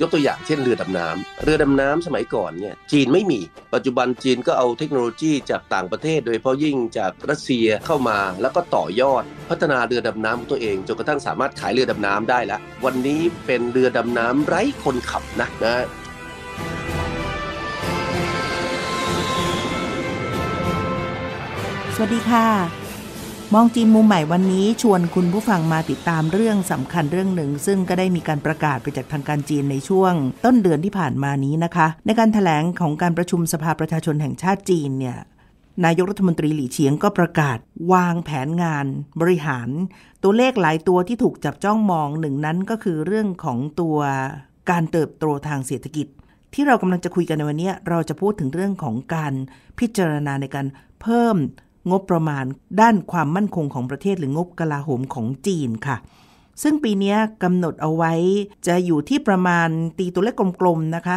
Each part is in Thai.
ยกตัวอย่างเช่นเรือดำน้ำเรือดำน้ำสมัยก่อนเนี่ยจีนไม่มี ปัจจุบันจีนก็เอาเทคโนโลยีจากต่างประเทศ โดยเฉพาะยิ่งจากรัสเซียเข้ามาแล้วก็ต่อยอดพัฒนาเรือดำน้ำของตัวเองจนกระทั่งสามารถขายเรือดำน้ำได้แล้ววันนี้เป็นเรือดำน้ำไร้คนขับนะนะสวัสดีค่ะมองจีนมุมใหม่วันนี้ชวนคุณผู้ฟังมาติดตามเรื่องสำคัญเรื่องหนึ่ง ซึ่งก็ได้มีการประกาศไปจากทางการจีนในช่วงต้นเดือนที่ผ่านมานี้นะคะในการถแถลงของการประชุมสภาประชาชนแห่งชาติจีนเนี่ยนายกรัฐมนตรีหลี่เฉียงก็ประกาศวางแผนงานบริหาร ตัวเลขหลายตัวที่ถูกจับจ้องมองหนึ่งนั้นก็คือเรื่องของตัวการเติบโตทางเศรษฐกิจ ที่เรากำลังจะคุยกันในวันนี้เราจะพูดถึงเรื่องของการพิจารณาในการเพิ่มงบประมาณด้านความมั่นคงของประเทศหรืองบกลาโหมของจีนค่ะ ซึ่งปีนี้กำหนดเอาไว้จะอยู่ที่ประมาณตีตัวเลขกลมๆนะคะ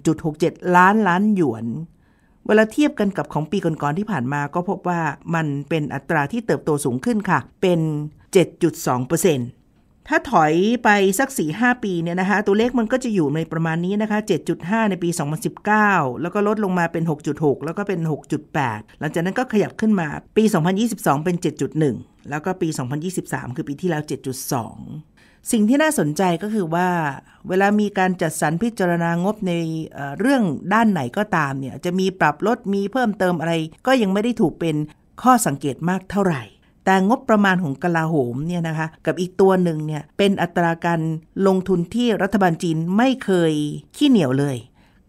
1.67 ล้านล้านหยวน เวลาเทียบกันกับของปีก่อนๆที่ผ่านมาก็พบว่ามันเป็นอัตราที่เติบโตสูงขึ้นค่ะ เป็น 7.2%เถ้าถอยไปสัก4หปีเนี่ยนะคะตัวเลขมันก็จะอยู่ในประมาณนี้นะคะ7.5 ในปี 2019 แล้วก็ลดลงมาเป็น 6.6 แล้วก็เป็น 6.8 หลังจากนั้นก็ขยับขึ้นมาปี 2022 เป็น 7.1 แล้วก็ปี 2023 คือปีที่แล้ว 7.2 สิ่งที่น่าสนใจก็คือว่า เวลามีการจัดสรรพิจารณางบในเรื่องด้านไหนก็ตามเนี่ยจะมีปรับลดมีเพิ่มเติมอะไร ก็ยังไม่ได้ถูกเป็นข้อสังเกตมากเท่าไหร่แต่งบประมาณของกลาโหมเนี่ยนะคะกับอีกตัวหนึ่งเนี่ยเป็นอัตราการลงทุนที่รัฐบาลจีนไม่เคยขี้เหนียวเลย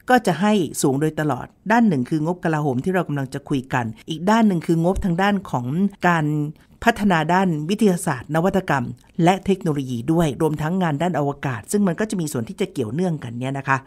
ก็จะให้สูงโดยตลอดด้านหนึ่งคืองบกลาโหมที่เรากำลังจะคุยกัน อีกด้านหนึ่งคืองบทางด้านของการพัฒนาด้านวิทยาศาสตร์ นวัตกรรม และเทคโนโลยีด้วยรวมทั้งงานด้านอวกาศ ซึ่งมันก็จะมีส่วนที่จะเกี่ยวเนื่องกันเนี่ยนะคะ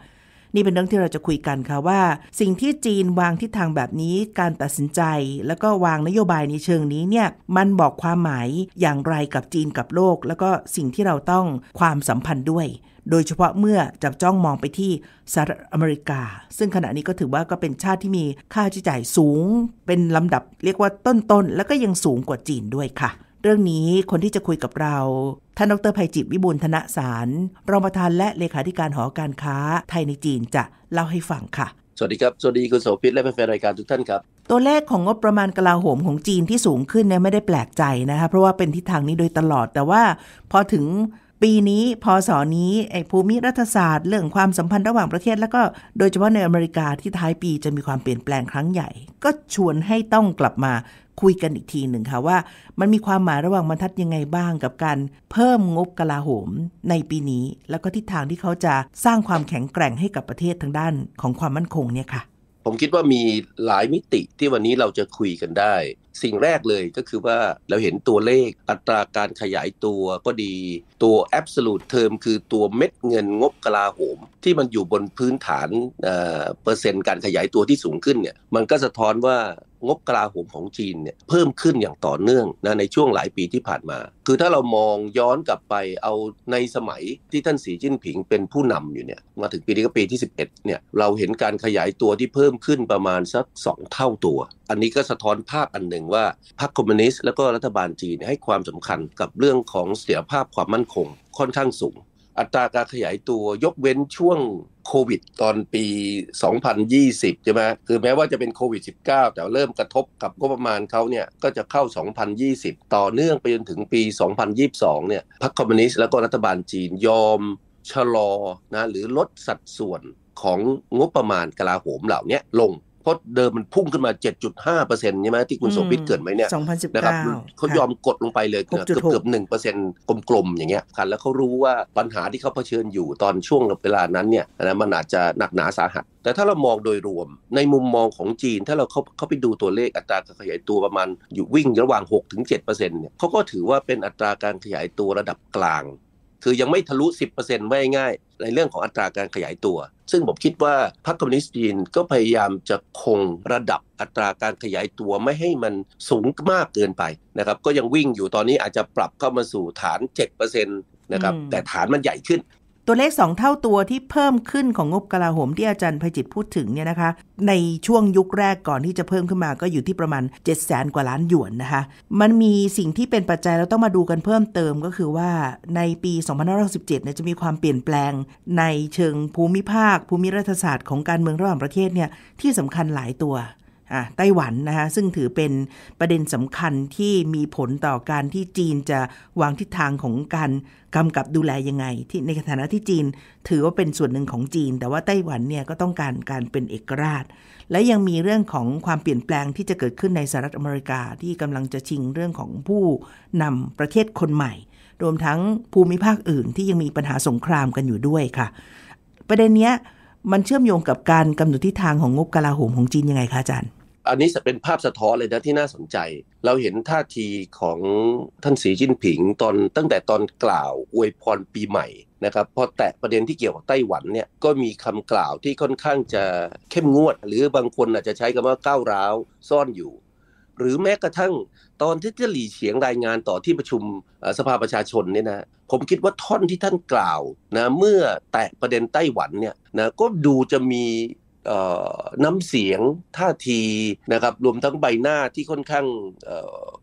นี่เป็นเรื่องที่เราจะคุยกันค่ะว่า สิ่งที่จีนวางทิศทางแบบนี้การตัดสินใจ แล้วก็วางนโยบายในเชิงนี้เนี่ยมันบอกความหมายอย่างไรกับจีนกับโลกแล้วก็สิ่งที่เราต้องความสัมพันธ์ด้วย โดยเฉพาะเมื่อจับจ้องมองไปที่สหรัฐอเมริกา ซึ่งขณะนี้ก็ถือว่าก็เป็นชาติที่มีค่าใช้จ่ายสูง เป็นลำดับ เรียกว่าต้นๆ แล้วก็ยังสูงกว่าจีนด้วยค่ะเรื่องนี้คนที่จะคุยกับเรา ท่านดรภัยจิตวิบูลธนสารรองประธานและเลขาธิการหอการค้า ไทยในจีนจะเล่าให้ฟังค่ะ สวัสดีครับ สวัสดีคุณโสภิตและแฟนรายการทุกท่านครับ ตัวเลขของงบประมาณกลาโหมของจีนที่สูงขึ้นเนี่ยไม่ได้แปลกใจนะคะเพราะว่าเป็นทิศทางนี้โดยตลอดแต่ว่า พอถึงปีนี้พอสอนี้ไอ้ภูมิรัฐศาสตร์ เรื่องความสัมพันธ์ระหว่างประเทศแล้วก็โดยเฉพาะในอเมริกาที่ท้ายปีจะมีความเปลี่ยนแปลงครั้งใหญ่ ก็ชวนให้ต้องกลับมาคุยกันอีกทีหนึ่งค่ะว่ามันมีความหมายระหว่างบรรทัดยังไงบ้าง กับการเพิ่มงบกลาโหมในปีนี้ แล้วก็ทิศทางที่เขาจะสร้างความแข็งแกร่งให้กับประเทศทางด้านของความมั่นคงเนี่ยค่ะ ผมคิดว่ามีหลายมิติที่วันนี้เราจะคุยกันได้สิ่งแรกเลยก็คือว่าเราเห็นตัวเลขอัตราการขยายตัวก็ดีตัว absolute term คือตัวเม็ดเงินงบกลาโหม ที่มันอยู่บนพื้นฐานเปอร์เซ็นต์การขยายตัวที่สูงขึ้นเนี่ยมันก็สะท้อนว่างบกลาโหมของจีนเนี่ยเพิ่มขึ้นอย่างต่อเนื่องนะในช่วงหลายปีที่ผ่านมา คือถ้าเรามองย้อนกลับไปเอาในสมัยที่ท่านสีจิ้นผิงเป็นผู้นำอยู่เนี่ยมาถึงปีนี้ก็ปีที่11เนี่ยเราเห็นการขยายตัวที่เพิ่มขึ้นประมาณสัก2เท่าตัวอันนี้ก็สะท้อนภาพอันหนึ่งว่า พรรคคอมมิวนิสต์และก็รัฐบาลจีนให้ความสำคัญกับเรื่องของเสถียรภาพความมั่นคง ค่อนข้างสูง อัตราการขยายตัวยกเว้นช่วงโควิดตอนปี 2020 ใช่ไหมคือแม้ว่าจะเป็นโควิด 19 แต่เริ่มกระทบกับงบประมาณเขาเนี่ยก็จะเข้า 2020 ต่อเนื่องไปจนถึงปี 2022 เนี่ยพรรคคอมมิวนิสต์แล้วก็รัฐบาลจีนยอม ชะลอนะหรือลดสัดส่วนของงบประมาณกลาโหมเหล่านี้ลงเพราะเดิมมันพุ่งขึ้นมา 7.5เปอร์เซ็นต์ใช่ไหมที่คุณโสภิตเกิดไหมเนี่ยนะครับเขายอมกดลงไปเลยเกือบเกือบหนึ่งเปอร์เซ็นต์กลมๆอย่างเงี้ยคันแล้วเขารู้ว่าปัญหาที่เขาเผชิญอยู่ตอนช่วงเวลานั้นเนี่ยนะมันอาจจะหนักหนาสาหัส แต่ถ้าเรามองโดยรวม ในมุมมองของจีนถ้าเราเขาเขาไปดูตัวเลขอัตราการขยายตัวประมาณ อยู่วิ่งระหว่าง6-7%เนี่ยเขาก็ถือว่าเป็นอัตราการขยายตัวระดับกลางคือยังไม่ทะลุ 10%ไว้ง่ายในเรื่องของอัตราการขยายตัว ซึ่งผมคิดว่าพรรคคอมมิวนิสต์จีนก็พยายามจะคงระดับอัตราการขยายตัวไม่ให้มันสูงมากเกินไปนะครับ ก็ยังวิ่งอยู่ตอนนี้อาจจะปรับเข้ามาสู่ฐาน 7%นะครับ แต่ฐานมันใหญ่ขึ้นตัวเลขสองเท่าตัวที่เพิ่มขึ้นของงบกลาโหมที่อาจารย์ภัยจิตพูดถึงเนี่ยนะคะในช่วงยุคแรกก่อนที่จะเพิ่มขึ้นมาก็อยู่ที่ประมาณ7 0 0แสนกว่าล้านหยวนนะคะมันมีสิ่งที่เป็นปัจจัยเราต้องมาดูกันเพิ่มเติมก็คือว่าในปี 2567เนี่ยจะมีความเปลี่ยนแปลง ในเชิงภูมิภาค ภูมิรัฐศาสตร์ของการเมืองระหว่างประเทศเนี่ยที่สำคัญหลายตัวไต้หวันนะคะซึ่งถือเป็นประเด็นสำคัญที่มีผลต่อการที่จีนจะวางทิศทางของการกำกับดูแลยังไง ที่ในฐานะที่จีนถือว่าเป็นส่วนหนึ่งของจีน แต่ว่าไต้หวันเนี่ยก็ต้องการการเป็นเอกราช และยังมีเรื่องของความเปลี่ยนแปลงที่จะเกิดขึ้นในสหรัฐอเมริกา ที่กำลังจะชิงเรื่องของผู้นำประเทศคนใหม่ รวมทั้งภูมิภาคอื่นที่ยังมีปัญหาสงครามกันอยู่ด้วยค่ะ ประเด็นเนี้ยมันเชื่อมโยงกับการกำหนดทิศทางของงบกลาโหมของจีนยังไงคะอาจารย์อันนี้จะเป็นภาพสะท้อนเลยนะที่น่าสนใจ เราเห็นท่าทีของท่านสีจิ้นผิงตอนตั้งแต่ตอนกล่าวอวยพรปีใหม่ นะครับพอแตะประเด็นที่เกี่ยวกับไต้หวันเนี่ยก็มีคำกล่าวที่ค่อนข้างจะเข้มงวด หรือบางคนอาจจะใช้คำว่าก้าวร้าวซ่อนอยู่ หรือแม้กระทั่งตอนที่เจหลี่เฉียงรายงานต่อที่ประชุมสภาประชาชนเนี่ยนะ ผมคิดว่าท่อนที่ท่านกล่าวนะเมื่อแตะประเด็นไต้หวันเนี่ยนะก็ดูจะมีน้ำเสียงท่าทีนะครับรวมทั้งใบหน้าที่ค่อนข้าง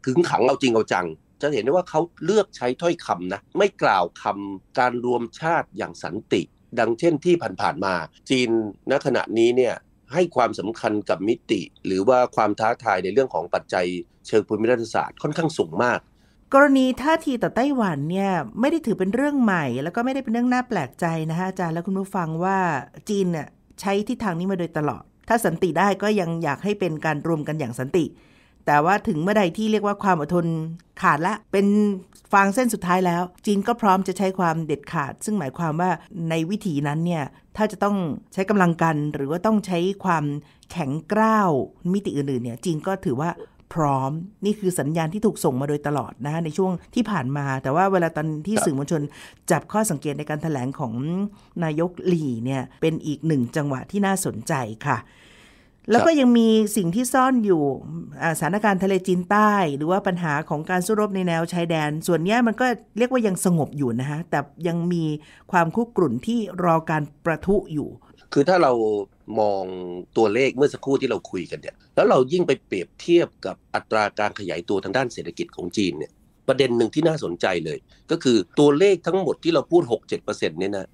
ขึงขังเอาจริงเอาจัง จะเห็นได้ว่าเขาเลือกใช้ถ้อยคำนะ ไม่กล่าวคำการรวมชาติอย่างสันติ ดังเช่นที่ผ่านๆมา จีนณขณะนี้เนี่ยให้ความสำคัญกับมิติ หรือว่าความท้าทายในเรื่องของปัจจัยเชิงภูมิรัฐศาสตร์ค่อนข้างสูงมาก กรณีท่าทีต่อไต้หวันเนี่ยไม่ได้ถือเป็นเรื่องใหม่ แล้วก็ไม่ได้เป็นเรื่องน่าแปลกใจนะคะอาจารย์และคุณผู้ฟังว่าจีนเนี่ยใช้ทิศทางนี้มาโดยตลอด ถ้าสันติได้ก็ยังอยากให้เป็นการรวมกันอย่างสันติ แต่ว่าถึงเมื่อใดที่เรียกว่าความอดทนขาดละ เป็นฟางเส้นสุดท้ายแล้ว จีนก็พร้อมจะใช้ความเด็ดขาด ซึ่งหมายความว่าในวิถีนั้นเนี่ย ถ้าจะต้องใช้กำลังกันหรือว่าต้องใช้ความแข็งกร้าวมิติอื่นๆเนี่ย จีนก็ถือว่าพร้อมนี่คือสัญญาณที่ถูกส่งมาโดยตลอดนะคะในช่วงที่ผ่านมา แต่ว่าเวลาตอนที่สื่อมวลชนจับข้อสังเกตในการถแถลงของนายกหลี่เนี่ยเป็นอีกหนึ่งจังหวะที่น่าสนใจค่ะ แล้วก็ยังมีสิ่งที่ซ่อนอยู่สถานการณ์ทะเลจีนใต้ หรือว่าปัญหาของการสู้รบในแนวชายแดน ส่วนนี้มันก็เรียกว่ายังสงบอยู่นะฮะแต่ยังมีความคุกกรุ่นที่รอการประทุอยู่ คือถ้าเรามองตัวเลขเมื่อสักครู่ที่เราคุยกันเนี่ยแล้วเรายิ่งไปเปรียบเทียบกับอัตราการขยายตัวทางด้านเศรษฐกิจของจีนเนี่ยประเด็นหนึ่งที่น่าสนใจเลย ก็คือตัวเลขทั้งหมดที่เราพูด 6-7%เนี่ยนะ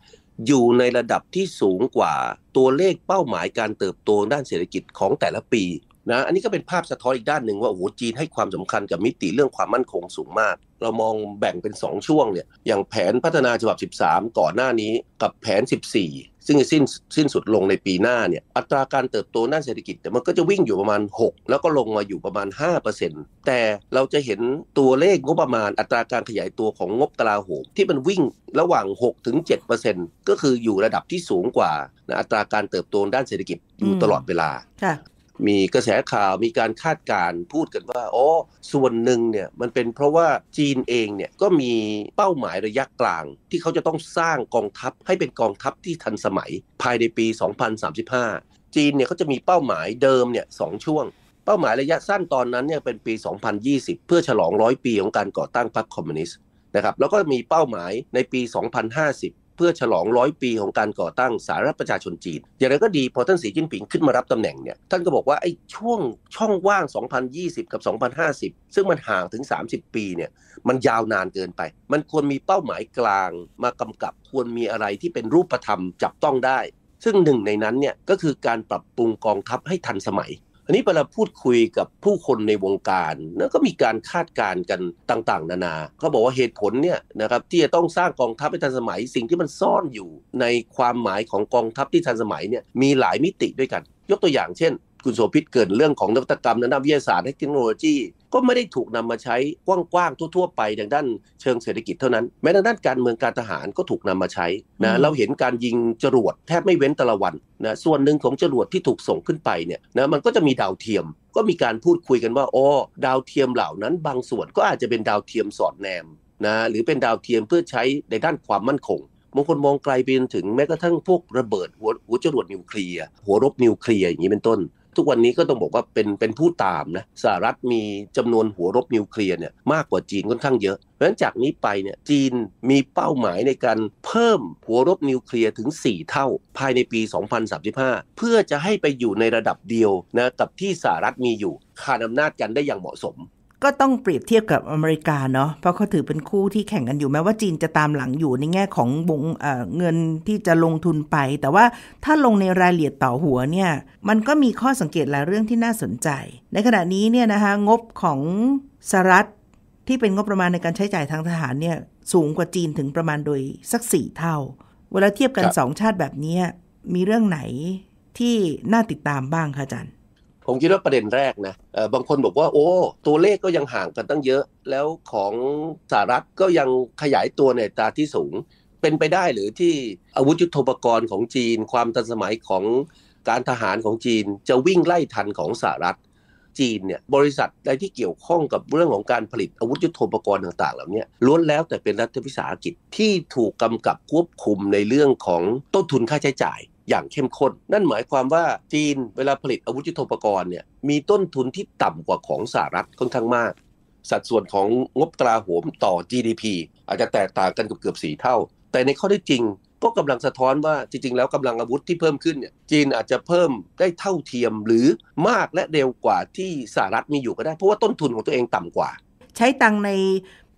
อยู่ในระดับที่สูงกว่าตัวเลขเป้าหมายการเติบโตด้านเศรษฐกิจของแต่ละปีนะอันนี้ก็เป็นภาพสะท้อนอีกด้านหนึ่งว่าโอ้โหจีนให้ความสำคัญกับมิติเรื่องความมั่นคงสูงมาก เรามองแบ่งเป็น 2 ช่วงเนี่ย อย่างแผนพัฒนาฉบับ 13 ก่อนหน้านี้กับแผน 14 ซึ่งสิ้นสิ้นสุดลงในปีหน้าเนี่ยอัตราการเติบโตด้านเศรษฐกิจแต่มันก็จะวิ่งอยู่ประมาณ 6 แล้วก็ลงมาอยู่ประมาณ5%แต่เราจะเห็นตัวเลขงบประมาณ อัตราการขยายตัวของงบกลาโหมที่มันวิ่งระหว่าง6ถึง7%ก็คืออยู่ระดับที่สูงกว่าอัตราการเติบโตด้านเศรษฐกิจอยู่ตลอดเวลามีกระแสข่าวมีการคาดการพูดกันว่าอ๋อส่วนหนึ่งเนี่ย มันเป็นเพราะว่าจีนเองเนี่ยก็มีเป้าหมายระยะกลาง ที่เขาจะต้องสร้างกองทัพให้เป็นกองทัพที่ทันสมัย ภายในปี 2035 จีนเนี่ยเขาจะมีเป้าหมายเดิมเนี่ยสองช่วง เป้าหมายระยะสั้นตอนนั้นเนี่ยเป็นปี 2020 เพื่อฉลองร้อยปีของการก่อตั้งพรรคคอมมิวนิสต์นะครับแล้วก็มีเป้าหมายในปี 2050พื่อฉลองร้อยปีของการก่อตั้งสาธารณประชาชนจีนอย่างไรก็ดีพอท่านสีจิ้นผิงขึ้นมารับตำแหน่งเนี่ยท่านก็บอกว่าไอ้ช่วงช่องว่าง 2020 กับ 2050 ซึ่งมันห่างถึง 30 ปีเนี่ยมันยาวนานเกินไป มันควรมีเป้าหมายกลางมากำกับควรมีอะไรที่เป็นรูปธรรมจับต้องได้ ซึ่งหนึ่งในนั้นเนี่ยก็คือการปรับปรุงกองทัพให้ทันสมัยอันนี้เวลาพูดคุยกับผู้คนในวงการนะก็มีการคาดการณ์กันต่าง ๆ นานาเขาบอกว่าเหตุผลเนี่ยนะครับที่จะต้องสร้างกองทัพให้ทันสมัยสิ่งที่มันซ่อนอยู่ในความหมายของกองทัพที่ทันสมัยเนี่ยมีหลายมิติด้วยกัน ยกตัวอย่างเช่นคุณโสภิตเกิดเรื่องของนวัตกรรมและวิทยาศาสตร์และเทคโนโลยี ก็ไม่ได้ถูกนำมาใช้กว้างๆ ทั่วๆไปดังด้านเชิงเศรษฐกิจเท่านั้น แม้ในด้านการเมืองการทหารก็ถูกนำมาใช้นะเราเห็นการยิงจรวดแทบไม่เว้นตะละวันนะส่วนหนึ่งของจรวดที่ถูกส่งขึ้นไปเนี่ยนะมันก็จะมีดาวเทียม ก็มีการพูดคุยกันว่าโอ้ดาวเทียมเหล่านั้น บางส่วนก็อาจจะเป็นดาวเทียมสอดแนมนะหรือเป็นดาวเทียมเพื่อใช้ในด้านความมั่นคงบางคนมองไกลไปถึงแม้กระทั่งพวกระเบิดหัวจรวดนิวเคลียร์หัวรบนิวเคลียร์อย่างนี้เป็นต้นทุกวันนี้ก็ต้องบอกว่าเป็นเป็นผู้ตามนะสหรัฐมีจำนวนหัวรบนิวเคลียร์เนี่ยมากกว่าจีนค่อนข้างเยอะเพราะฉะนั้นจากนี้ไปเนี่ยจีนมีเป้าหมายในการเพิ่มหัวรบนิวเคลียร์ถึง 4 เท่า ภายในปี 2035 เพื่อจะให้ไปอยู่ในระดับเดียวนะกับที่สหรัฐมีอยู่ขานอำนาจกันได้อย่างเหมาะสมก็ต้องเปรียบเทียบกับอเมริกาเนาะเพราะเขาถือเป็นคู่ที่แข่งกันอยู่แม้ว่าจีนจะตามหลังอยู่ในแง่ของบงเงินที่จะลงทุนไป แต่ว่าถ้าลงในรายละเอียดต่อหัวเนี่ยมันก็มีข้อสังเกตหลายเรื่องที่น่าสนใจ ในขณะนี้เนี่ยนะคะงบของสหรัฐที่เป็นงบประมาณในการใช้จ่ายทางทหารเนี่ยสูงกว่าจีนถึงประมาณโดยสักสี่เท่า เวลาเทียบกันสองชาติแบบนี้มีเรื่องไหนที่น่าติดตามบ้างคะอาจารย์ผมคิดว่าประเด็นแรกนะบางคนบอกว่า โอ้ ตัวเลขก็ยังห่างกันตั้งเยอะ แล้วของสหรัฐก็ยังขยายตัวในตาที่สูง เป็นไปได้หรือที่อาวุธยุทโธปกรณ์ของจีน ความทันสมัยของการทหารของจีน จะวิ่งไล่ทันของสหรัฐจีนเนี่ยบริษัทใดที่เกี่ยวข้องกับเรื่องของการผลิตอาวุธยุโทโธปกรณ์ต่างๆเหล่านี้ล้วนแล้วแต่เป็นรัฐวิสาหกิจที่ถูกกำกับควบคุมในเรื่องของต้นทุนค่าใช้จ่ายอย่างเข้มข้นนั่นหมายความว่าจีนเวลาผลิตอาวุธยุโทโธปกรณ์เนี่ยมีต้นทุนที่ต่ำกว่าของสหรัฐค่อนข้างมาก สัดส่วนของงบตราโหมต่อ GDP อาจจะแตกต่างกันเกือบเกือบสเท่า แต่ในข้อได้จริงก็กำลังสะท้อนว่าจริงๆแล้วกำลังอาวุธที่เพิ่มขึ้นเนี่ยจีนอาจจะเพิ่มได้เท่าเทียมหรือมากและเร็วกว่าที่สหรัฐมีอยู่ก็ได้เพราะว่าต้นทุนของตัวเองต่ำกว่า ใช้ตังใน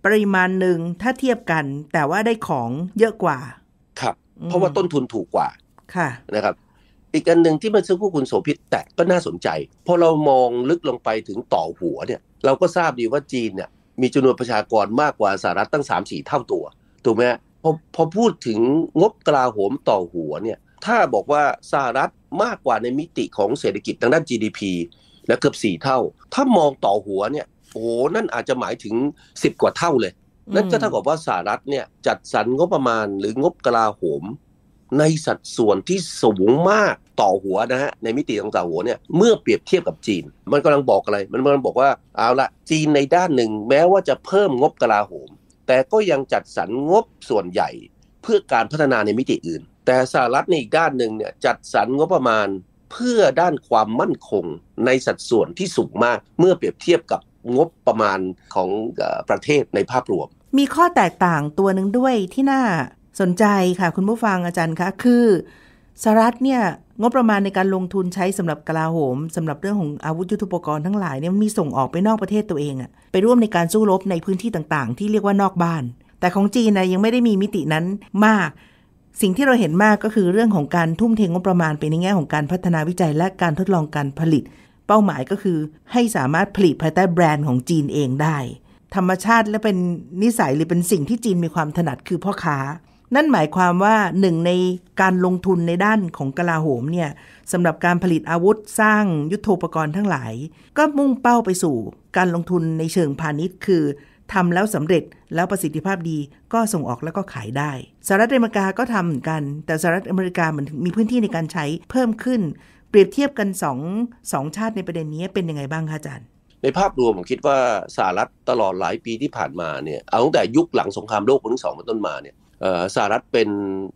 ปริมาณหนึ่งถ้าเทียบกันแต่ว่าได้ของเยอะกว่า ครับ เพราะว่าต้นทุนถูกกว่าค่ะนะครับอีกอันหนึ่งที่มันซึ่งผู้คุณโสภิตแตะก็น่าสนใจพอเรามองลึกลงไปถึงต่อหัวเนี่ยเราก็ทราบดีว่าจีนเนี่ยมีจำนวนประชากรมากกว่า สหรัฐตั้ง3่เท่าตัว ถูกไหมพอพอพูดถึงงบกลาโหมต่อหัวเนี่ยถ้าบอกว่าสหรัฐมากกว่าในมิติของเศรษฐกิจทางด้าน GDP และเกือบ4 เท่า ถ้ามองต่อหัวเนี่ยโอ้นั่นอาจจะหมายถึง 10 กว่าเท่าเลยนั่นก็เท่ากับว่าสหรัฐเนี่ยจัดสรรงบประมาณหรืองบกลาโหมในสัดส่วนที่สูงมากต่อหัวนะฮะในมิติของต่อหัวเนี่ยเมื่อเปรียบเทียบกับจีน มันกำลังบอกอะไรมันกำลังบอกว่า เอาละจีนในด้านหนึ่ง แม้ว่าจะเพิ่มงบกลาโหม แต่ก็ยังจัดสรรงบส่วนใหญ่เพื่อการพัฒนาในมิติอื่น แต่สหรัฐในอีกด้านหนึ่งเนี่ยจัดสรรงบประมาณเพื่อด้านความมั่นคงในสัดส่วนที่สูงมาก เมื่อเปรียบเทียบกับงบประมาณของประเทศในภาพรวม มีข้อแตกต่างตัวหนึ่งด้วยที่น่าสนใจค่ะ คุณผู้ฟังอาจารย์คะคือสหรัฐเนี่ย งบประมาณในการลงทุนใช้สำหรับกลาโหม สำหรับเรื่องของอาวุธยุทโธปกรณ์ทั้งหลายเนี่ยมีส่งออกไปนอกประเทศตัวเองอะไปร่วมในการสู้รบในพื้นที่ต่างๆ ที่เรียกว่านอกบ้าน แต่ของจีนนะยังไม่ได้มีมิตินั้นมาก สิ่งที่เราเห็นมากก็คือเรื่องของการทุ่มเทงบประมาณไปในแง่ของการพัฒนาวิจัยและการทดลองการผลิต เป้าหมายก็คือให้สามารถผลิตภายใต้แบรนด์ของจีนเองได้ ธรรมชาติและเป็นนิสัยหรือเป็นสิ่งที่จีนมีความถนัดคือพ่อค้านั่นหมายความว่าหนึ่งในการลงทุนในด้านของกลาโหมเนี่ยสำหรับการผลิตอาวุธ สร้างยุโทโธปกรณ์ทั้งหลาย ก็มุ่งเป้าไปสู่การลงทุนในเชิงพาณิชย์ คือทำแล้วสำเร็จแล้วประสิทธิภาพดีก็ส่งออกแล้วก็ขายได้สหรัฐอเมริกาก็ทำเหมือนกัน แต่สหรัฐอเมริกาเหมือนมีพื้นที่ในการใช้เพิ่มขึ้นเปรียบเทียบกันสองสองชาติในประเด็นนี้เป็นยังไงบ้างคะอาจารย์ ในภาพรวมผมคิดว่าสหรัฐตลอดหลายปีที่ผ่านมาเนี่ยเอาตั้งแต่ยุคหลังสงครามโลกครั้งที่สองเป็นต้นมาเนี่ยสหรัฐเป็น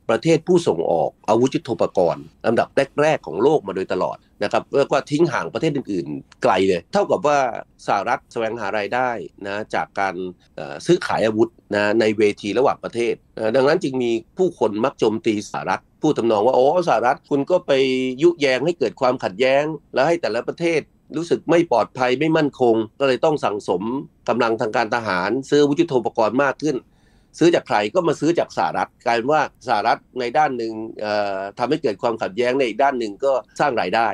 ประเทศผู้ส่งออกอาวุธยุทโธปกรณ์อันดับแรกๆ ของโลกมาโดยตลอดนะครับเรียกว่าทิ้งห่างประเทศอื่นๆ ไกลเลย เท่ากับว่าสหรัฐแสวงหารายได้นะจากการซื้อขายอาวุธนะในเวทีระหว่างประเทศ ดังนั้นจึงมีผู้คนมักโจมตีสหรัฐพูดทำนอง ว่าโอ้สหรัฐ คุณก็ไปยุแยงให้เกิดความขัดแย้ง แล้วให้แต่ละประเทศรู้สึกไม่ปลอดภัยไม่มั่นคง ก็เลยต้องสั่งสมกำลังทางการทหารซื้อวุธยุทโธปกรณ์มากขึ้นซื้อจากใครก็มาซื้อจากสหรัฐกลายเป็นว่าสหรัฐในด้านหนึ่งทำให้เกิดความขัดแย้งในอีกด้านหนึ่งก็สร้างรายได้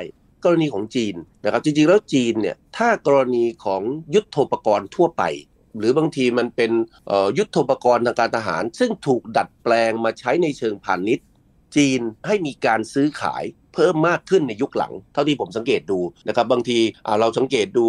กรณีของจีนนะครับจริงๆแล้วจีนเนี่ยถ้ากรณีของยุทธโปกรณ์ทั่วไป หรือบางทีมันเป็นยุทธโปกรณ์ทางการทหาร ซึ่งถูกดัดแปลงมาใช้ในเชิงพาณิชย์ จีนให้มีการซื้อขายเพิ่มมากขึ้นในยุคหลัง เท่าที่ผมสังเกตดูนะครับบางทีเราสังเกตดู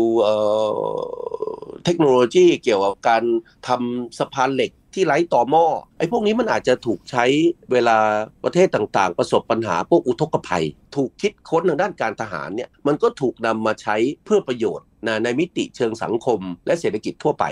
เทคโนโลยีเกี่ยวกับการทำสะพานเหล็กที่ไร้ต่อหม้อไอ้พวกนี้มันอาจจะถูกใช้เวลาประเทศต่างๆ ประสบปัญหา พวกอุทกภัย ถูกคิดค้นทางด้านการทหารเนี่ยมันก็ถูกนำมาใช้เพื่อประโยชน์นในมิติเชิงสังคมและเศรษฐกิจทั่วไป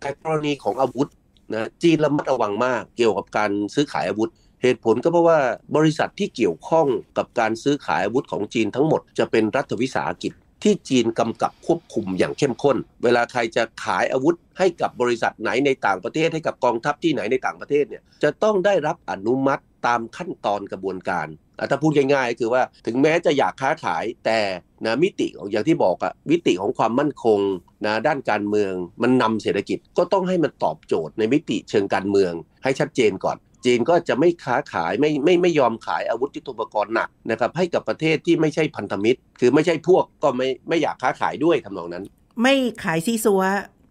แต่กรณีของอาวุธนะจีนระมัดระวังมาก เกี่ยวกับการซื้อขายอาวุธ เหตุผลก็เพราะว่าบริษัทที่เกี่ยวข้องกับการซื้อขายอาวุธของจีนทั้งหมดจะเป็นรัฐวิสาหกิจที่จีนกำกับควบคุมอย่างเข้มข้น เวลาใครจะขายอาวุธให้กับบริษัทไหนในต่างประเทศ ให้กับกองทัพที่ไหนในต่างประเทศเนี่ย จะต้องได้รับอนุมัติตามขั้นตอนกระบวนการ ถ้าพูดง่ายๆคือว่าถึงแม้จะอยากค้าขายแต่นะมิติของอย่างที่บอกอะมิติของความมั่นคงนะด้านการเมือง มันนำเศรษฐกิจก็ต้องให้มันตอบโจทย์ในมิติเชิงการเมือง ให้ชัดเจนก่อนจีนก็จะไม่ค้าขายไม่ไม่ไม่ยอมขายอาวุธยุทโธปกรณ์หนักนะครับ ให้กับประเทศที่ไม่ใช่พันธมิตร คือไม่ใช่พวกก็ไม่ไม่อยากค้าขายด้วยทำนองนั้น ไม่ขายซีซัว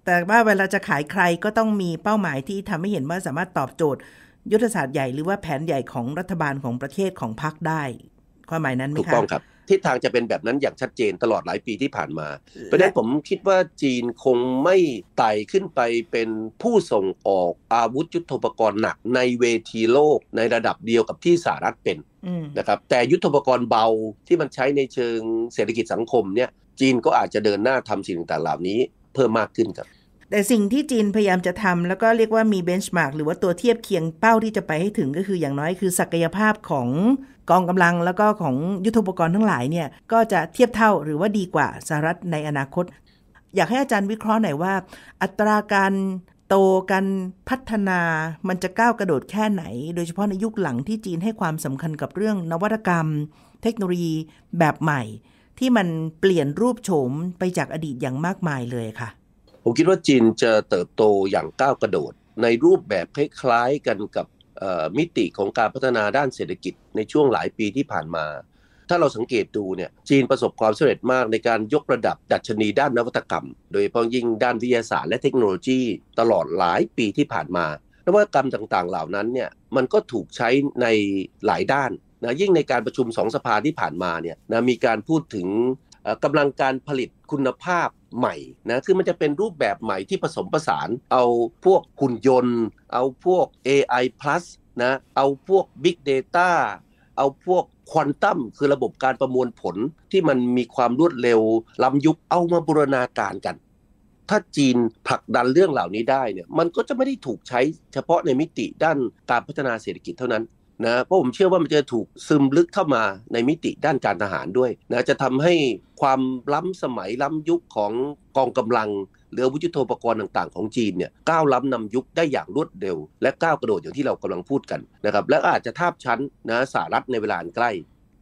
แต่ว่าเวลาจะขายใครก็ต้องมีเป้าหมายที่ทำให้เห็นว่าสามารถตอบโจทย์ ยุทธศาสตร์ใหญ่ หรือว่าแผนใหญ่ของรัฐบาลของประเทศของพรรคได้ความหมายนั้นไหมคะถูกต้องครับทิศทางจะเป็นแบบนั้นอย่างชัดเจนตลอดหลายปีที่ผ่านมาประเดนั้นผมคิดว่าจีนคงไม่ไต่ขึ้นไปเป็นผู้ส่งออกอาวุธยุทโธปกรณ์หนัก ในเวทีโลกในระดับเดียวกับที่สหรัฐเป็นนะครับแต่ยุทโธปกรณ์เบาที่มันใช้ในเชิงเศรษฐกิจสังคมเนี่ย จีนก็อาจจะเดินหน้าทำสิ่งต่างๆเหล่านี้เพิ่มมากขึ้นครับแต่สิ่งที่จีนพยายามจะทำแล้วก็เรียกว่ามีเบนช์มาร์กหรือว่าตัวเทียบเคียงเป้าที่จะไปให้ถึงก็คืออย่างน้อยคือ ศักยภาพของกองกำลังแล้วก็ของยุทธปกรณ์ทั้งหลายเนี่ยก็จะเทียบเท่าหรือว่าดีกว่าสหรัฐในอนาคต อยากให้อาจารย์วิเคราะห์หน่อยว่า อัตราการโตกันพัฒนา มันจะก้าวกระโดดแค่ไหนโดยเฉพาะในยุคหลังที่จีนให้ความสำคัญกับเรื่องนวัตกรรม เทคโนโลยีแบบใหม่ ที่มันเปลี่ยนรูปโฉมไปจากอดีตอย่างมากมายเลยค่ะผมคิดว่าจีนจะเติบโตอย่างก้าวกระโดด ในรูปแบบคล้ายๆกันกับมิติของการพัฒนาด้านเศรษฐกิจในช่วงหลายปีที่ผ่านมา ถ้าเราสังเกตดูเนี่ย จีนประสบความสำเร็จมากในการยกระดับดัชนีด้านนวัตกรรม โดยเฉพาะยิ่งด้านวิทยาศาสตร์และเทคโนโลยีตลอดหลายปีที่ผ่านมา นวัตกรรมต่างๆเหล่านั้นเนี่ยมันก็ถูกใช้ในหลายด้านนะยิ่งในการประชุมสองสภาที่ผ่านมาเนี่ยนะมีการพูดถึงกำลังการผลิตคุณภาพใหม่นะ คือมันจะเป็นรูปแบบใหม่ที่ผสมผสานเอาพวกหุ่นยนต์ เอาพวก AI plus นะ เอาพวก Big Data เอาพวกควอนตัม คือระบบการประมวลผลที่มันมีความรวดเร็วล้ำยุคเอามาบูรณาการกัน ถ้าจีนผลักดันเรื่องเหล่านี้ได้เนี่ย มันก็จะไม่ได้ถูกใช้เฉพาะในมิติด้านการพัฒนาเศรษฐกิจเท่านั้นนะ เพราะผมเชื่อว่ามันจะถูกซึมลึกเข้ามาในมิติด้านการทหารด้วยนะ จะทำให้ความล้ำสมัยล้ำยุคของกองกำลังเรือวุฒยุทปกรณ์ต่าง ๆ ของจีนเนี่ยก้าวล้ำนำยุคได้อย่างรวดเร็วและก้าวกระโดดอย่างที่เรากำลังพูดกันนะครับ และอาจจะทาบชั้นนะสหรัฐในเวลาใกล้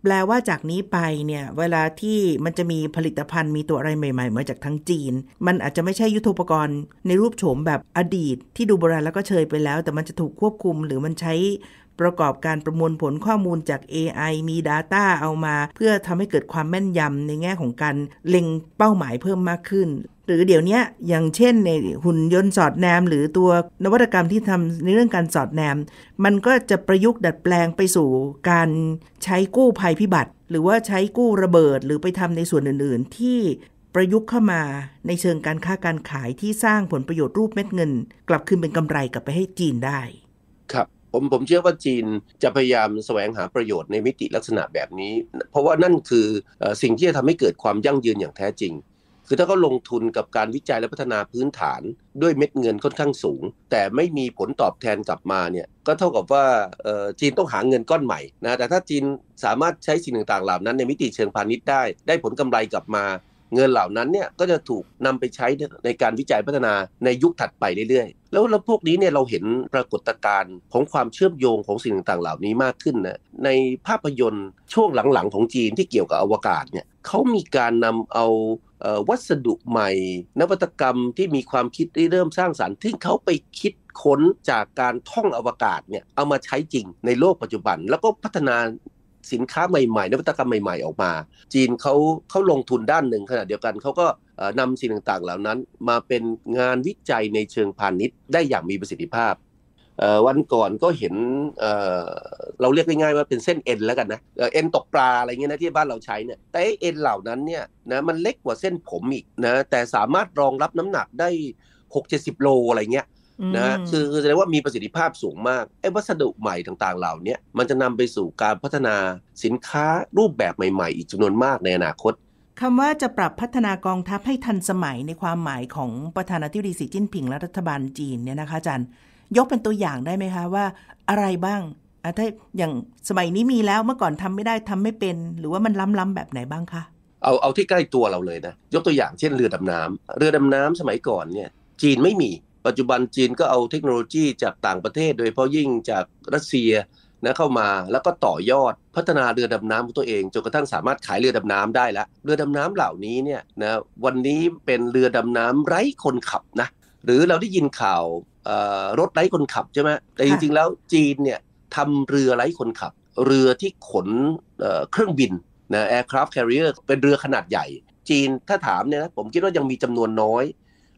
แปลว่าจากนี้ไปเนี่ยเวลาที่มันจะมีผลิตภัณฑ์มีตัวอะไรใหม่ๆมาจากทั้งจีน มันอาจจะไม่ใช่ยุทธปกรณ์ ในรูปโฉมแบบอดีต ที่ดูโบราณแล้วก็เชยไปแล้ว แต่มันจะถูกควบคุมหรือมันใช้ประกอบการประมวลผลข้อมูลจาก AI มี Data เอามา เพื่อทำให้เกิดความแม่นยำในแง่ของการเล็งเป้าหมายเพิ่มมากขึ้น หรือเดี๋ยวนี้อย่างเช่นในหุ่นยนต์สอดแนม หรือตัวนวัตกรรมที่ทำในเรื่องการสอดแนม มันก็จะประยุกต์ดัดแปลงไปสู่ การใช้กู้ภัยพิบัติ หรือว่าใช้กู้ระเบิดหรือไปทำในส่วนอื่น ๆ ที่ประยุกต์เข้ามาในเชิงการค้าการขายที่สร้างผลประโยชน์รูปเม็ดเงิน กลับคืนเป็นกำไรกลับไปให้จีนได้ ครับผมผมเชื่อว่าจีนจะพยายามแสวงหาประโยชน์ในมิติลักษณะแบบนี้ เพราะว่านั่นคือสิ่งที่จะทำให้เกิดความยั่งยืนอย่างแท้จริง คือถ้าเขาลงทุนกับการวิจัยและพัฒนาพื้นฐานด้วยเม็ดเงินค่อนข้างสูง แต่ไม่มีผลตอบแทนกลับมาเนี่ยก็เท่ากับว่าจีนต้องหาเงินก้อนใหม่นะแต่ถ้าจีนสามารถใช้สิ่งต่างๆเหล่านั้นในมิติเชิงพาณิชย์ได้ได้ผลกำไรกลับมาเงินเหล่านั้นเนี่ยก็จะถูกนำไปใช้ในการวิจัยพัฒนาในยุคถัดไปเรื่อยๆ แล้วแล้วพวกนี้เนี่ยเราเห็นปรากฏการณ์ ของความเชื่อมโยงของสิ่งต่างๆเหล่านี้มากขึ้นนะในภาพยนตร์ช่วงหลังๆ ของจีนที่เกี่ยวกับอวกาศเนี่ยเขามีการนำเอาวัสดุใหม่ นวัตกรรมที่มีความคิดที่เริ่มสร้างสารรค์ที่เขาไปคิดค้นจากการท่องอวกาศเนี่ยเอามาใช้จริง ในโลกปัจจุบันแล้วก็พัฒนาสินค้าใหม่ๆ นวัตกรรมใหม่ๆออกมา จีนเขาเขาลงทุนด้านหนึ่งขณะเดียวกันเขาก็นำสิ่งต่างๆเหล่านั้น มาเป็นงานวิจัยในเชิงพาณิชย์ได้อย่างมีประสิทธิภาพ วันก่อนก็เห็นเราเรียกง่ายๆ ว่าเป็นเส้นเอ็นแล้วกันนะเอ็นตกปลาอะไรเงี้ยนะที่บ้านเราใช้เนี่ยแต่เอ็นเหล่านั้นเนี่ยนะมันเล็กกว่าเส้นผมอีกนะแต่สามารถรองรับน้ำหนักได้6 7 0โลอะไรเงี้ยนะฮะคือคือแสดงว่ามีประสิทธิภาพสูงมาก ไอ้วัสดุใหม่ต่างๆเหล่านี้มันจะนำไปสู่การพัฒนาสินค้ารูปแบบใหม่ๆ อีกจำนวนมากในอนาคตคำว่าจะปรับพัฒนากองทัพให้ทันสมัยในความหมายของ ประธานาธิบดีสีจิ้นผิงและรัฐบาลจีนเนี่ยนะคะจันยยกเป็นตัวอย่างได้ไหมคะว่าอะไรบ้างถ้าอย่างสมัยนี้มีแล้วเมื่อก่อนทำไม่ได้ทำไม่เป็น หรือว่ามันล้ำๆแบบไหนบ้างคะเอาเอาที่ใกล้ตัวเราเลยนะยกตัวอย่างเช่นเรือดำน้ำ เรือดำน้ำสมัยก่อนเนี่ยจีนไม่มีปัจจุบันจีนก็เอาเทคโนโลยีจากต่างประเทศ โดยเฉพาะยิ่งจากรัสเซียนะเข้ามาแล้วก็ต่อยอดพัฒนาเรือดำน้ำของตัวเองจนกระทั่งสามารถขายเรือดำน้ำได้แล้วเรือดำน้ำเหล่านี้เนี่ยนะวันนี้เป็นเรือดำน้ำไร้คนขับนะหรือเราได้ยินข่าวรถไร้คนขับใช่ไหมแต่จริงๆ แล้วจีนเนี่ยทำเรือไร้คนขับ เรือที่ขนเครื่องบินนะ aircraft carrier เป็นเรือขนาดใหญ่ จีนถ้าถามเนี่ยนะผมคิดว่ายังมีจำนวนน้อย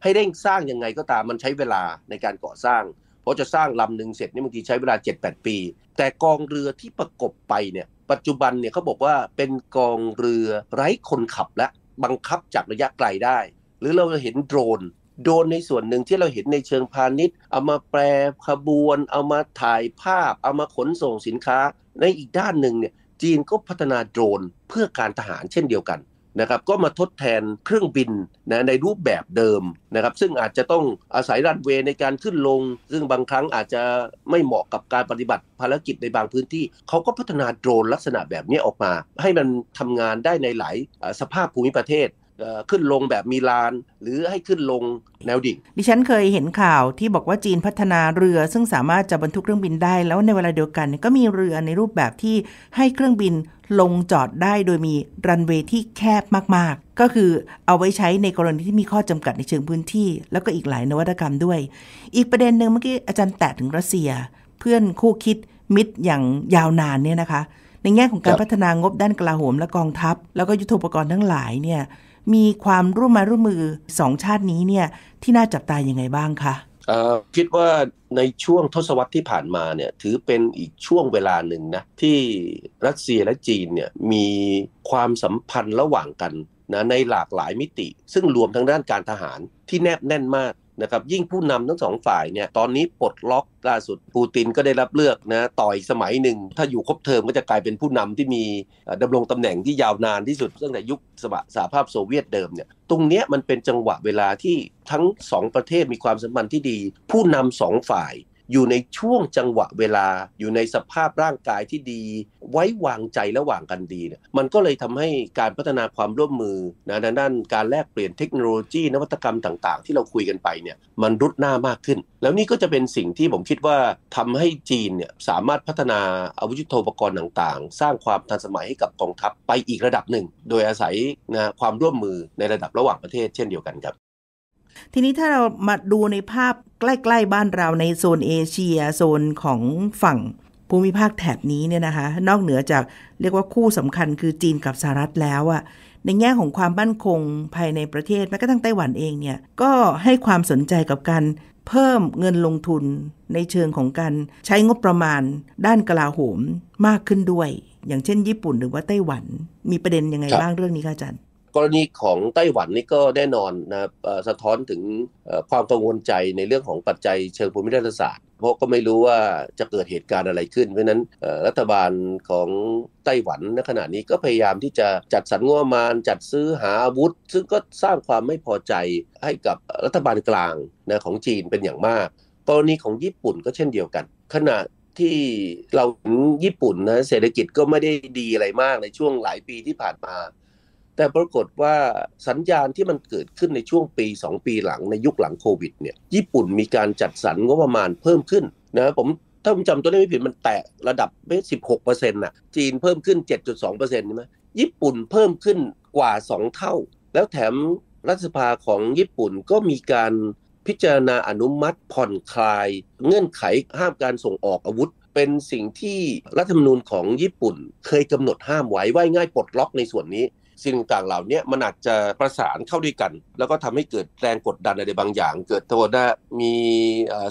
ให้เร่งสร้างยังไงก็ตามมันใช้เวลาในการก่อสร้าง เพราะจะสร้างลำหนึ่งเสร็จนี่บางทีใช้เวลา7-8 ปี แต่กองเรือที่ประกบไปเนี่ยปัจจุบันเนี่ยเขาบอกว่าเป็นกองเรือไร้คนขับและบังคับจากระยะไกลได้ หรือเราเห็นโดรนโดนในส่วนหนึ่งที่เราเห็นในเชิงพาณิชย์เอามาแปรขบวน เอามาถ่ายภาพเอามาขนส่งสินค้าในอีกด้านหนึ่งเนี่ยจีนก็พัฒนาโดรนเพื่อการทหารเช่นเดียวกันนะครับก็มาทดแทนเครื่องบินนะในรูปแบบเดิมนะครับซึ่งอาจจะต้องอาศัยรันเวย์ในการขึ้นลง ซึ่งบางครั้งอาจจะไม่เหมาะกับการปฏิบัติภารกิจในบางพื้นที่ เขาก็พัฒนาโดรนลักษณะแบบนี้ออกมา ให้มันทำงานได้ในหลายสภาพภูมิประเทศขึ้นลงแบบมีลานหรือให้ขึ้นลงแนวดิ่งดิฉันเคยเห็นข่าวที่บอกว่าจีนพัฒนาเรือ ซึ่งสามารถจะบรรทุกเครื่องบินได้แล้วในเวลาเดียวกันก็มีเรือในรูปแบบที่ให้เครื่องบินลงจอดได้ โดยมีรันเวย์ที่แคบมากๆ ก็คือเอาไว้ใช้ในกรณีที่มีข้อจำกัดในเชิงพื้นที่ แล้วก็อีกหลายนวัตกรรมด้วย อีกประเด็นหนึ่งเมื่อกี้อาจารย์แตะถึงรัสเซีย เพื่อนคู่คิดมิตรอย่างยาวนานเนี่ยนะคะ ในแง่ของการพัฒนางบด้านกลาโหมและกองทัพ แล้วก็ยุทโธปกรณ์ทั้งหลายเนี่ยมีความร่วมมาร่วมมือสองชาตินี้เนี่ยที่น่าจับตายยังไงบ้างคะคิดว่าในช่วงทศวรรษที่ผ่านมาเนี่ยถือเป็นอีกช่วงเวลาหนึ่งนะที่รัสเซียและจีนเนี่ยมีความสัมพันธ์ระหว่างกันนะในหลากหลายมิติ ซึ่งรวมทั้งด้านการทหารที่แนบแน่นมากนะครับยิ่งผู้นำทั้งสองฝ่ายเนี่ยตอนนี้ปลดล็อกล่าสุด ปูตินก็ได้รับเลือกนะต่อยสมัยหนึ่ง ถ้าอยู่ครบเทอมก็จะกลายเป็นผู้นำที่มีดำรงตำแหน่งที่ยาวนานที่สุด ตั้งแต่ยุคสหสหภาพโซเวียตเดิมเนี่ยตรงนี้มันเป็นจังหวะเวลาที่ทั้ง 2 ประเทศมีความสัมพันธ์ที่ดี ผู้นำสองฝ่ายอยู่ในช่วงจังหวะเวลาอยู่ในสภาพร่างกายที่ดี ไว้วางใจระหว่างกันดีเนี่ยมันก็เลยทำให้การพัฒนาความร่วมมือนะด้านการแลกเปลี่ยนเทคโนโลยีนวัตกรรมต่างๆที่เราคุยกันไปเนี่ยมันรุดหน้ามากขึ้น แล้วนี่ก็จะเป็นสิ่งที่ผมคิดว่าทำให้จีนเนี่ยสามารถพัฒนาอาวุธยุทโธปกรณ์ต่างๆ สร้างความทันสมัยให้กับกองทัพไปอีกระดับหนึ่ง โดยอาศัยนะความร่วมมือในระดับระหว่างประเทศ เช่นเดียวกันครับทีนี้ถ้าเรามาดูในภาพใกล้ๆ บ้านเราในโซนเอเชีย โซนของฝั่งภูมิภาคแถบนี้เนี่ยนะคะ นอกเหนือจากเรียกว่าคู่สำคัญคือจีนกับสหรัฐแล้วอะในแง่ของความมั่นคงภายในประเทศแม้กระทั่งไต้หวันเองเนี่ย ก็ให้ความสนใจกับการเพิ่มเงินลงทุนในเชิงของการใช้งบประมาณด้านกลาโหมมากขึ้นด้วย อย่างเช่นญี่ปุ่นหรือว่าไต้หวันมีประเด็นยังไงบ้างเรื่องนี้คะอาจารย์กรณีของไต้หวันนี่ก็แน่นอนนะครับสะท้อนถึงความกังวลใจในเรื่องของปัจจัยเชิงภูมิรัฐศาสตร์ เพราะก็ไม่รู้ว่าจะเกิดเหตุการณ์อะไรขึ้น เพราะนั้นรัฐบาลของไต้หวันในขณะนี้ก็พยายามที่จะจัดสรรงบประมาณจัดซื้อหาอาวุธ ซึ่งก็สร้างความไม่พอใจให้กับรัฐบาลกลางนะของจีนเป็นอย่างมากกรณีของญี่ปุ่นก็เช่นเดียวกัน ขณะที่เราญี่ปุ่นนะเศรษฐกิจก็ไม่ได้ดีอะไรมากในช่วงหลายปีที่ผ่านมาแต่ปรากฏว่าสัญญาณที่มันเกิดขึ้นในช่วงปี 2 ปีหลังในยุคหลังโควิดเนี่ยญี่ปุ่นมีการจัดสรรงบประมาณเพิ่มขึ้นนะผมถ้าผมจำตัวเลขไม่ผิด มันแตะระดับไม่สิบหกเปอร์เซ็นต์น่ะจีนเพิ่มขึ้น 7.2เปอร์เซ็นต์ใช่ไหมญี่ปุ่นเพิ่มขึ้นกว่า 2 เท่า แล้วแถมรัฐสภาของญี่ปุ่นก็มีการพิจารณาอนุมัติผ่อนคลาย เงื่อนไขห้ามการส่งออกอาวุธ เป็นสิ่งที่รัฐธรรมนูญของญี่ปุ่น เคยกำหนดห้ามไว้ไว้ง่ายปลดล็อกในส่วนนี้สิ่งต่างเหล่านี้มันอาจจะประสานเข้าด้วยกัน แล้วก็ทำให้เกิดแรงกดดันอะไรบางอย่าง เกิดโทษนะมี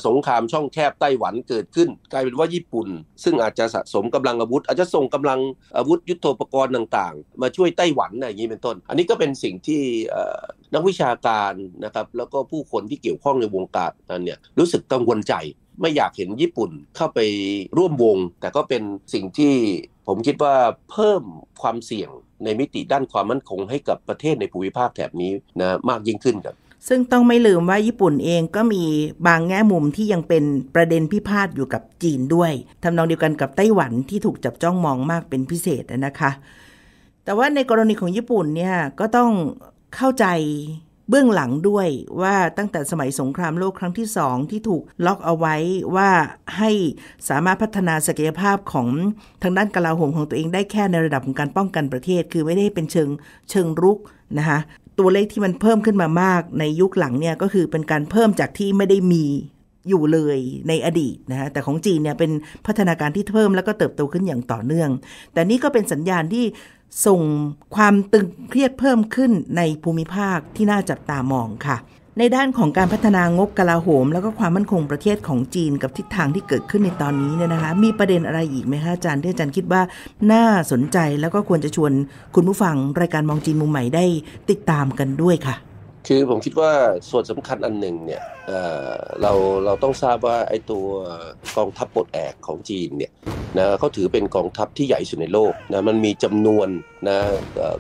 สงครามช่องแคบไต้หวันเกิดขึ้นกลายเป็นว่าญี่ปุ่น ซึ่งอาจจะสะสมกำลังอาวุธ อาจจะส่งกำลังอาวุธยุโทโธปกรณ์ต่างๆ มาช่วยไต้หวันอย่างนี้เป็นต้น อันนี้ก็เป็นสิ่งที่นักวิชาการนะครับแล้วก็ผู้คนที่เกี่ยวข้องในวงการนั้นเนี่ยรู้สึกกังวลใจไม่อยากเห็นญี่ปุ่นเข้าไปร่วมวง แต่ก็เป็นสิ่งที่ผมคิดว่าเพิ่มความเสี่ยงในมิติด้านความมั่นคงให้กับประเทศในภูมิภาคแถบนี้นะมากยิ่งขึ้นครับ ซึ่งต้องไม่ลืมว่าญี่ปุ่นเองก็มีบางแง่มุมที่ยังเป็นประเด็นพิพาทอยู่กับจีนด้วยทำนองเดียวกันกับไต้หวันที่ถูกจับจ้องมองมากเป็นพิเศษนะคะ แต่ว่าในกรณีของญี่ปุ่นเนี่ยก็ต้องเข้าใจเบื้องหลังด้วยว่าตั้งแต่สมัยสงครามโลกครั้งที่สองที่ถูกล็อกเอาไว้ว่าให้สามารถพัฒนาศักยภาพของทางด้านกลาโหมของตัวเองได้แค่ในระดับของการป้องกันประเทศ คือไม่ได้เป็นเชิงเชิงรุกนะคะตัวเลขที่มันเพิ่มขึ้นมามากในยุคหลังเนี่ยก็คือเป็นการเพิ่มจากที่ไม่ได้มีอยู่เลยในอดีตนะฮะแต่ของจีนเนี่ยเป็นพัฒนาการที่เพิ่มแล้วก็เติบโตขึ้นอย่างต่อเนื่อง แต่นี่ก็เป็นสัญญาณที่ส่งความตึงเครียดเพิ่มขึ้นในภูมิภาคที่น่าจับตามองค่ะ ในด้านของการพัฒนางบกลาโหม แล้วก็ความมั่นคงประเทศของจีนกับทิศทางที่เกิดขึ้นในตอนนี้เนี่ยนะคะ มีประเด็นอะไรอีกไหมคะอาจารย์ที่อาจารย์คิดว่าน่าสนใจแล้วก็ควรจะชวนคุณผู้ฟังรายการมองจีนมุมใหม่ได้ติดตามกันด้วยค่ะคือผมคิดว่าส่วนสำคัญอันหนึ่งเนี่ยเราเราต้องทราบว่าไอ้ตัวกองทัพปลดแอกของจีนเนี่ยนะเขาถือเป็นกองทัพที่ใหญ่สุดในโลกนะมันมีจำนวนนะ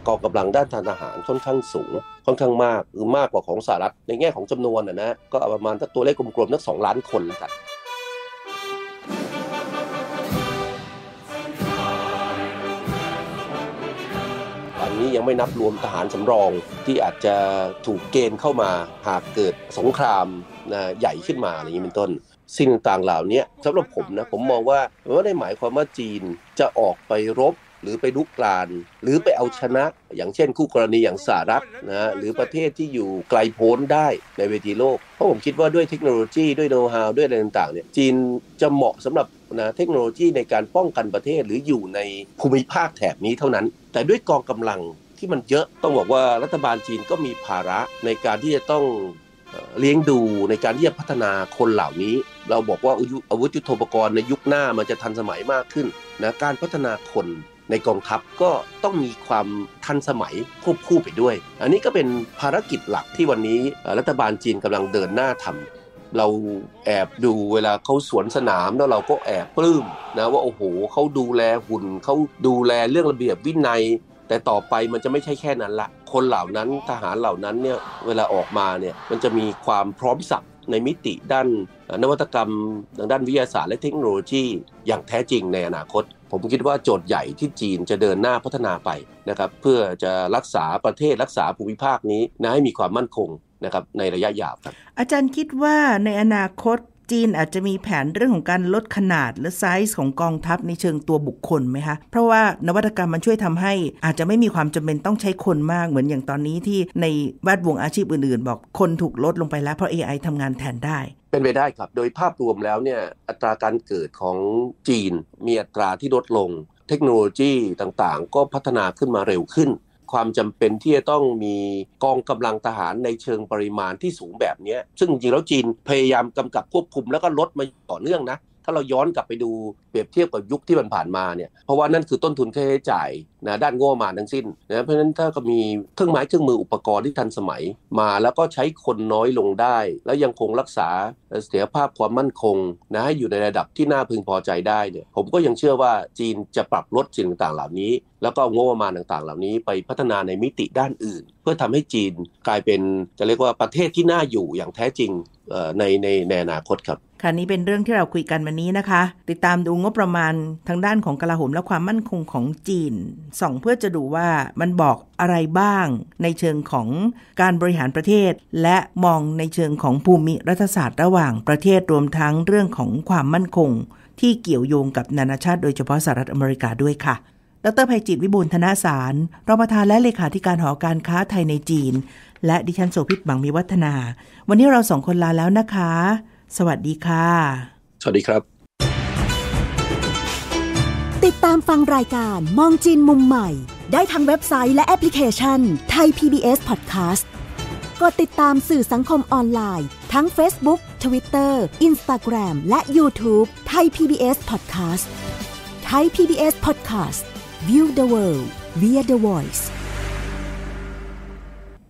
กองกำลังด้านทางทหารค่อนข้างสูง ค่อนข้างมากคือมากกว่าของสหรัฐในแง่ของจำนวนนะนะก็ประมาณตัวเลขกลมๆ นักสองล้านคนกันนี้ยังไม่นับรวมทหารสำรองที่อาจจะถูกเกณฑ์เข้ามาหากเกิดสงครามนะใหญ่ขึ้นมา อะไรอย่างนี้เป็นต้น สิ่งต่างๆเหล่านี้สำหรับผมนะ ผมมองว่านไม่ได้หมายความว่าจีนจะออกไปรบหรือไปลุกลาน หรือไปเอาชนะ อย่างเช่นคู่กรณีอย่างสหรัฐนะหรือประเทศที่อยู่ไกลโพ้นได้ในเวทีโลก เพราะผมคิดว่าด้วยเทคโนโลยีด้วยโน้ตฮาวด้วยอะไรต่างๆเนี่ยจีนจะเหมาะสำหรับนะเทคโนโลยีในการป้องกันประเทศหรืออยู่ในภูมิภาคแถบนี้เท่านั้น แต่ด้วยกองกำลังที่มันเยอะต้องบอกว่ารัฐบาลจีนก็มีภาระในการที่จะต้องเลี้ยงดูในการที่จะพัฒนาคนเหล่านี้ เราบอกว่าอาวุธยุโทโธปกรณ์ในยุคหน้ามันจะทันสมัยมากขึ้นนะการพัฒนาคนในกองทัพก็ต้องมีความทันสมัยควบคู่ไปด้วย อันนี้ก็เป็นภารกิจหลักที่วันนี้รัฐบาลจีนกำลังเดินหน้าทำเราแอบดูเวลาเขาสวนสนามแล้วเราก็แอบปลื้มนะว่าโอ้โหเขาดูแลหุ่นเขาดูแลเรื่องระเบียบวินัย แต่ต่อไปมันจะไม่ใช่แค่นั้นละ คนเหล่านั้นทหารเหล่านั้นเนี่ยเวลาออกมาเนี่ยมันจะมีความพร้อมสับในมิติด้านนวัตกรรม ทางด้านวิทยาศาสตร์และเทคโนโลยีอย่างแท้จริงในอนาคต ผมคิดว่าโจทย์ใหญ่ที่จีนจะเดินหน้าพัฒนาไปนะครับเพื่อจะรักษาประเทศรักษาภูมิภาคนี้นะให้มีความมั่นคงนะครับในระยะยาวครับอาจารย์คิดว่าในอนาคตจีนอาจจะมีแผนเรื่องของการลดขนาด หรือไซส์ของกองทัพในเชิงตัวบุคคลไหมคะ เพราะว่านวัตกรรมมันช่วยทำให้อาจจะไม่มีความจำเป็นต้องใช้คนมากเหมือนอย่างตอนนี้ที่ในแวดวงอาชีพอื่นๆ บอกคนถูกลดลงไปแล้วเพราะ AI ทำงานแทนได้ เป็นไปได้ครับ โดยภาพรวมแล้วเนี่ยอัตราการเกิดของจีนมีอัตราที่ลดลง เทคโนโลยีต่างๆ ก็พัฒนาขึ้นมาเร็วขึ้นความจำเป็นที่จะต้องมีกองกำลังทหารในเชิงปริมาณที่สูงแบบนี้ ซึ่งจริงแล้วจีนพยายามกำกับควบคุมแล้วก็ลดมาต่อเนื่องนะถ้าเราย้อนกลับไปดูเปรียบเทียบกับยุคที่มันผ่านมาเนี่ยเพราะว่านั่นคือต้นทุนค่าใช้จ่ายนะด้านงบประมาณทั้งสิ้นนะเพราะฉะนั้นถ้าก็มีเครื่องไม้เครื่องมืออุปกรณ์ที่ทันสมัยมาแล้วก็ใช้คนน้อยลงได้ แล้วยังคงรักษาเสถียรภาพความมั่นคงนะให้อยู่ในระดับที่น่าพึงพอใจได้เนี่ยผมก็ยังเชื่อว่าจีนจะปรับลดสิ่งต่างๆ เหล่านี้ แล้วก็งบประมาณต่างๆ เหล่านี้ ไปพัฒนาในมิติด้านอื่น เพื่อทำให้จีนกลายเป็นจะเรียกว่าประเทศที่น่าอยู่อย่างแท้จริงในในในอนาคตครับค่ะนี้เป็นเรื่องที่เราคุยกันวันนี้นะคะ ติดตามดูงบประมาณทางด้านของกลาโหมและความมั่นคงของจีนส่องเพื่อจะดูว่ามันบอกอะไรบ้าง ในเชิงของการบริหารประเทศ และมองในเชิงของภูมิรัฐศาสตร์ระหว่างประเทศรวมทั้งเรื่องของความมั่นคง ที่เกี่ยวโยงกับนานาชาติโดยเฉพาะสหรัฐอเมริกาด้วยค่ะ ดรภัยจิตวิบูลธนาสารรองประธานและเลขาธิการหอการค้าไทยในจีนและดิฉันโสภิตบังมีวัฒนา วันนี้เราสองคนลาแล้วนะคะ สวัสดีค่ะ สวัสดีครับ ติดตามฟังรายการมองจีนมุมใหม่ ได้ทางเว็บไซต์และแอปพลิเคชันไทย PBS Podcast กดติดตามสื่อสังคมออนไลน์ ทั้ง Facebook Twitter Instagram และ YouTube ไทย PBS Podcast ไทย PBS Podcast View the world via the voice